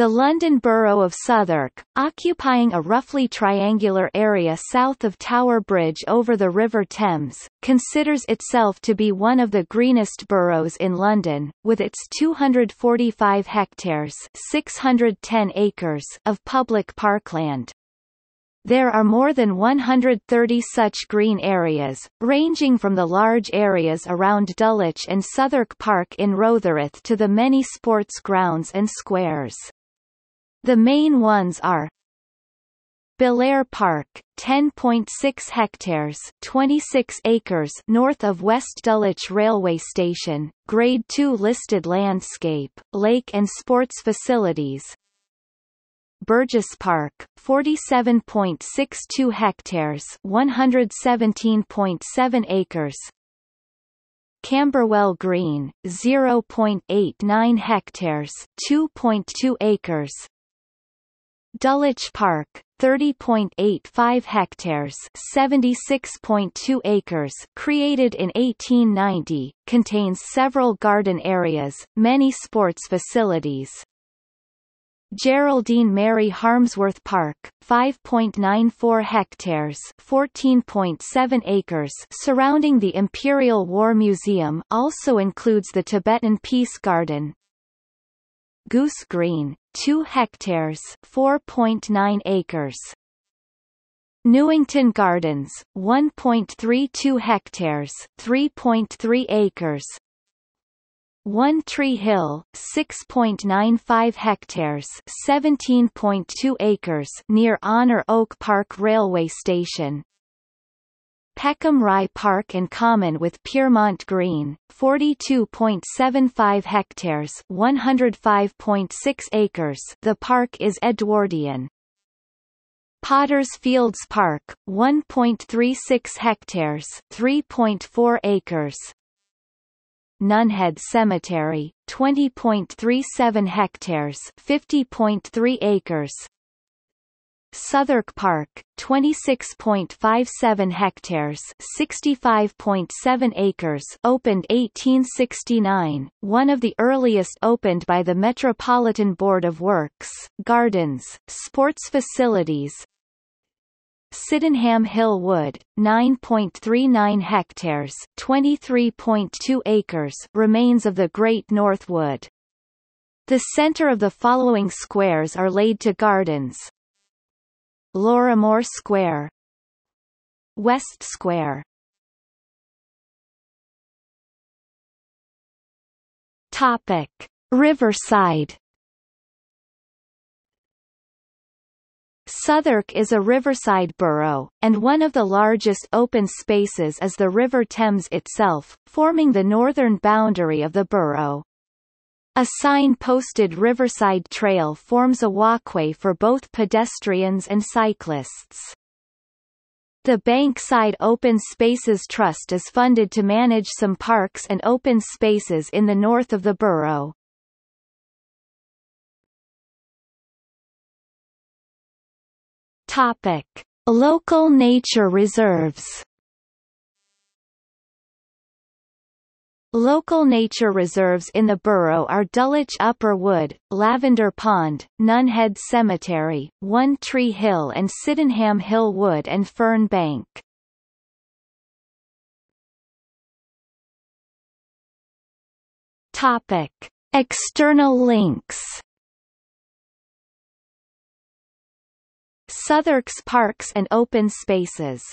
The London Borough of Southwark, occupying a roughly triangular area south of Tower Bridge over the River Thames, considers itself to be one of the greenest boroughs in London, with its 245 hectares 610 acres of public parkland. There are more than 130 such green areas, ranging from the large areas around Dulwich and Southwark Park in Rotherhithe to the many sports grounds and squares. The main ones are Belair Park, 10.6 hectares 26 acres north of West Dulwich Railway Station, Grade 2 listed landscape, lake and sports facilities, Burgess Park, 47.62 hectares 117.7 acres Camberwell Green, 0.89 hectares 2.2 acres Dulwich Park, 30.85 hectares 76.2 acres created in 1890, contains several garden areas, many sports facilities. Geraldine Mary Harmsworth Park, 5.94 hectares 14.7 acres surrounding the Imperial War Museum also includes the Tibetan Peace Garden, Goose Green, 2 hectares 4.9 acres. Newington Gardens, 1.32 hectares 3.3 acres. One Tree Hill, 6.95 hectares 17.2 acres near Honor Oak Park Railway Station, Peckham Rye Park and Common with Piermont Green, 42.75 hectares 105.6 acres the park is Edwardian. Potters Fields Park, 1.36 hectares 3.4 acres Nunhead Cemetery, 20.37 hectares 50.3 acres Southwark Park, 26.57 hectares, 65.7 acres, opened 1869, one of the earliest opened by the Metropolitan Board of Works, Gardens, Sports Facilities. Sydenham Hill Wood, 9.39 hectares, 23.2 acres, remains of the Great North Wood. The center of the following squares are laid to gardens, Lorimore Square West Square Topic. Riverside Southwark is a riverside borough, and one of the largest open spaces is the River Thames itself, forming the northern boundary of the borough. A sign-posted Riverside Trail forms a walkway for both pedestrians and cyclists. The Bankside Open Spaces Trust is funded to manage some parks and open spaces in the north of the borough. Topic: Local nature reserves. Local nature reserves in the borough are Dulwich Upper Wood, Lavender Pond, Nunhead Cemetery, One Tree Hill and Sydenham Hill Wood and Fern Bank. Topic. External links Southwark's parks and open spaces